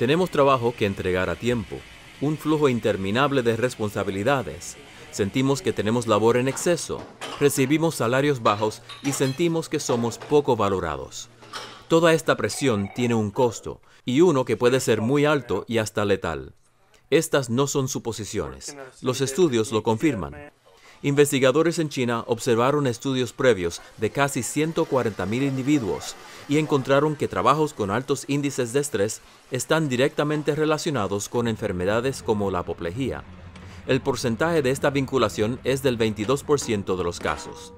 Tenemos trabajo que entregar a tiempo, un flujo interminable de responsabilidades. Sentimos que tenemos labor en exceso, recibimos salarios bajos y sentimos que somos poco valorados. Toda esta presión tiene un costo, y uno que puede ser muy alto y hasta letal. Estas no son suposiciones. Los estudios lo confirman. Investigadores en China observaron estudios previos de casi 140.000 individuos y encontraron que trabajos con altos índices de estrés están directamente relacionados con enfermedades como la apoplejía. El porcentaje de esta vinculación es del 22% de los casos.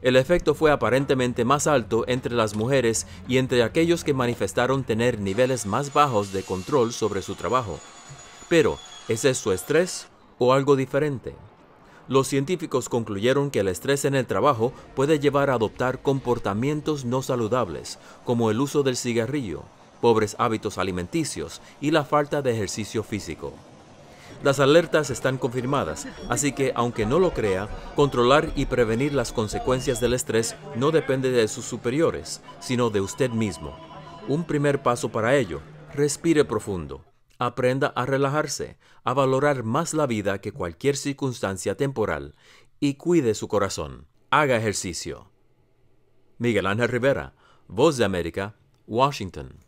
El efecto fue aparentemente más alto entre las mujeres y entre aquellos que manifestaron tener niveles más bajos de control sobre su trabajo. Pero, ¿es eso estrés o algo diferente? Los científicos concluyeron que el estrés en el trabajo puede llevar a adoptar comportamientos no saludables, como el uso del cigarrillo, pobres hábitos alimenticios y la falta de ejercicio físico. Las alertas están confirmadas, así que aunque no lo crea, controlar y prevenir las consecuencias del estrés no depende de sus superiores, sino de usted mismo. Un primer paso para ello, respire profundo. Aprenda a relajarse, a valorar más la vida que cualquier circunstancia temporal y cuide su corazón. Haga ejercicio. Miguel Ángel Rivera, Voz de América, Washington.